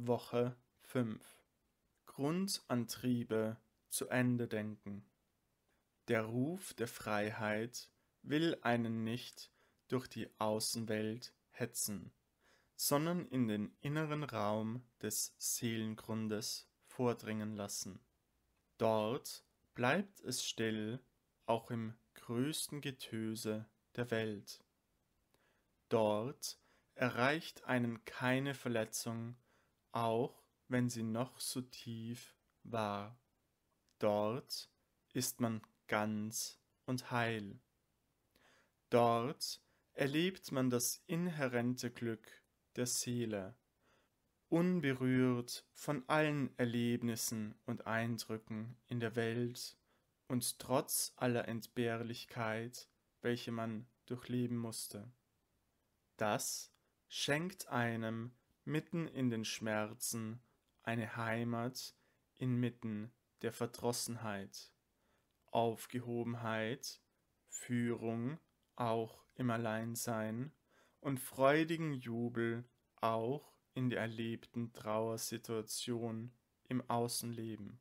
Woche 5 Grundantriebe zu Ende denken. Der Ruf der Freiheit will einen nicht durch die Außenwelt hetzen, sondern in den inneren Raum des Seelengrundes vordringen lassen. Dort bleibt es still, auch im größten Getöse der Welt. Dort erreicht einen keine Verletzung auch wenn sie noch so tief war. Dort ist man ganz und heil. Dort erlebt man das inhärente Glück der Seele, unberührt von allen Erlebnissen und Eindrücken in der Welt und trotz aller Entbehrlichkeit, welche man durchleben musste. Das schenkt einem mitten in den Schmerzen, eine Heimat inmitten der Verdrossenheit, Aufgehobenheit, Führung auch im Alleinsein und freudigen Jubel auch in der erlebten Trauersituation im Außenleben.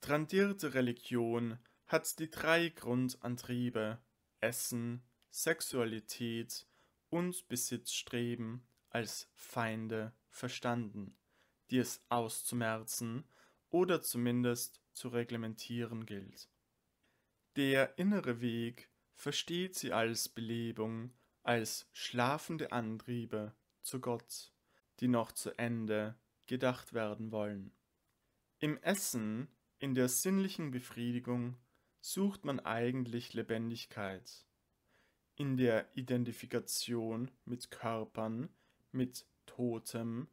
Trandierte Religion hat die drei Grundantriebe Essen, Sexualität und Besitzstreben als Feinde verstanden, die es auszumerzen oder zumindest zu reglementieren gilt. Der innere Weg versteht sie als Belebung, als schlafende Antriebe zu Gott, die noch zu Ende gedacht werden wollen. Im Essen, in der sinnlichen Befriedigung, sucht man eigentlich Lebendigkeit. In der Identifikation mit Körpern, mit Totem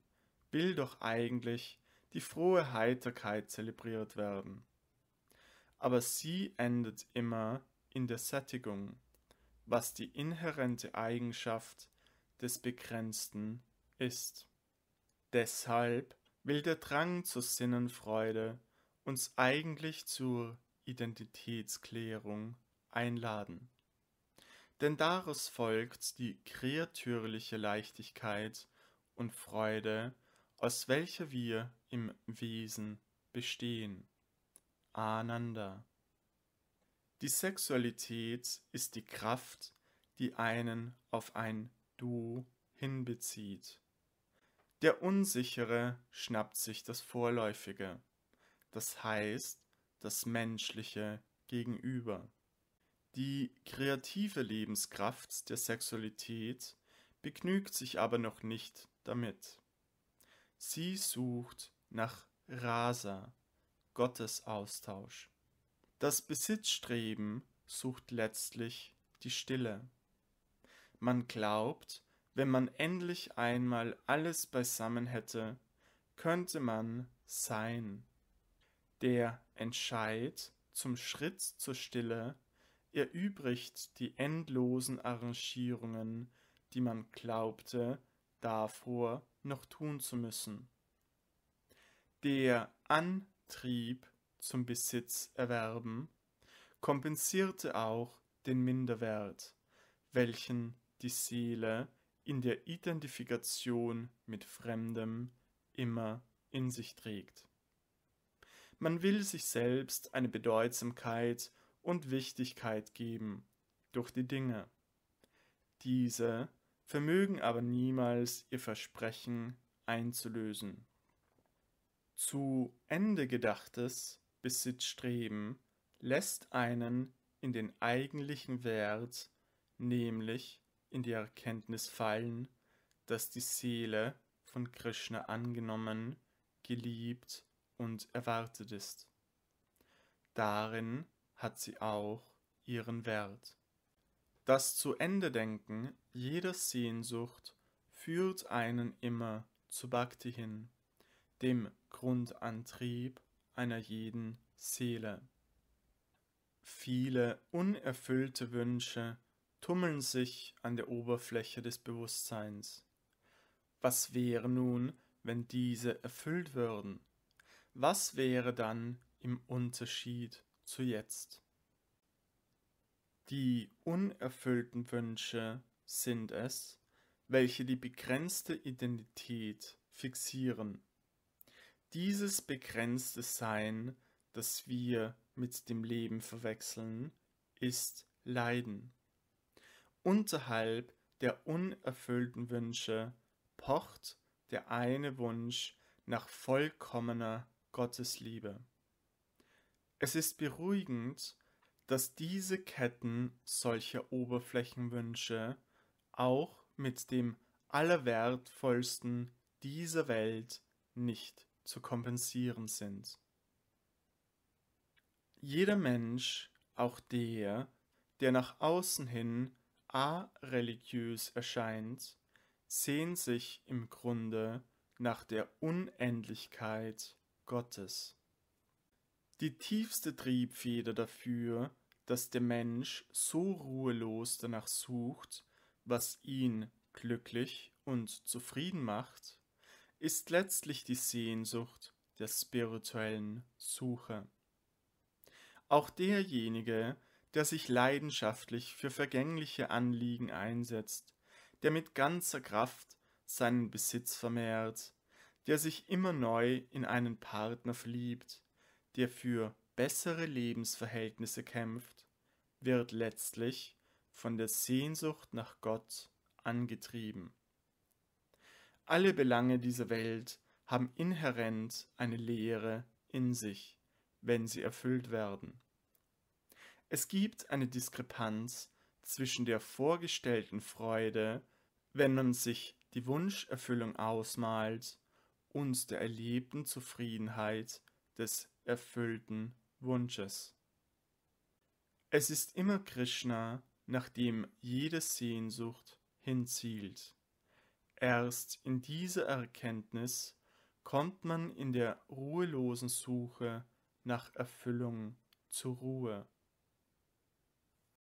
will doch eigentlich die frohe Heiterkeit zelebriert werden. Aber sie endet immer in der Sättigung, was die inhärente Eigenschaft des Begrenzten ist. Deshalb will der Drang zur Sinnenfreude uns eigentlich zur Identitätsklärung einladen. Denn daraus folgt die kreatürliche Leichtigkeit und Freude, aus welcher wir im Wesen bestehen. Ananda. Die Sexualität ist die Kraft, die einen auf ein Du hinbezieht. Der Unsichere schnappt sich das Vorläufige, das heißt das menschliche Gegenüber. Die kreative Lebenskraft der Sexualität begnügt sich aber noch nicht damit. Sie sucht nach Rasa, Gottesaustausch. Das Besitzstreben sucht letztlich die Stille. Man glaubt, wenn man endlich einmal alles beisammen hätte, könnte man sein. Der Entscheid zum Schritt zur Stille erübrigt die endlosen Arrangierungen, die man glaubte, davor noch tun zu müssen. Der Antrieb zum Besitz erwerben kompensierte auch den Minderwert, welchen die Seele in der Identifikation mit Fremdem immer in sich trägt. Man will sich selbst eine Bedeutsamkeit und Wichtigkeit geben durch die Dinge. Diese vermögen aber niemals ihr Versprechen einzulösen. Zu Ende gedachtes Besitzstreben lässt einen in den eigentlichen Wert, nämlich in die Erkenntnis fallen, dass die Seele von Krishna angenommen, geliebt und erwartet ist. Darin hat sie auch ihren Wert. Das zu Ende denken jeder Sehnsucht führt einen immer zu Bhakti hin, dem Grundantrieb einer jeden Seele. Viele unerfüllte Wünsche tummeln sich an der Oberfläche des Bewusstseins. Was wäre nun, wenn diese erfüllt würden? Was wäre dann im Unterschied zu jetzt. Die unerfüllten Wünsche sind es, welche die begrenzte Identität fixieren. Dieses begrenzte Sein, das wir mit dem Leben verwechseln, ist Leiden. Unterhalb der unerfüllten Wünsche pocht der eine Wunsch nach vollkommener Gottesliebe. Es ist beruhigend, dass diese Ketten solcher Oberflächenwünsche auch mit dem Allerwertvollsten dieser Welt nicht zu kompensieren sind. Jeder Mensch, auch der, der nach außen hin a-religiös erscheint, sehnt sich im Grunde nach der Unendlichkeit Gottes die tiefste Triebfeder dafür, dass der Mensch so ruhelos danach sucht, was ihn glücklich und zufrieden macht, ist letztlich die Sehnsucht der spirituellen Suche. Auch derjenige, der sich leidenschaftlich für vergängliche Anliegen einsetzt, der mit ganzer Kraft seinen Besitz vermehrt, der sich immer neu in einen Partner verliebt, der für bessere Lebensverhältnisse kämpft, wird letztlich von der Sehnsucht nach Gott angetrieben. Alle Belange dieser Welt haben inhärent eine Lehre in sich, wenn sie erfüllt werden. Es gibt eine Diskrepanz zwischen der vorgestellten Freude, wenn man sich die Wunscherfüllung ausmalt, und der erlebten Zufriedenheit des erfüllten Wunsches. Es ist immer Krishna, nach dem jede Sehnsucht hinzielt. Erst in dieser Erkenntnis kommt man in der ruhelosen Suche nach Erfüllung zur Ruhe.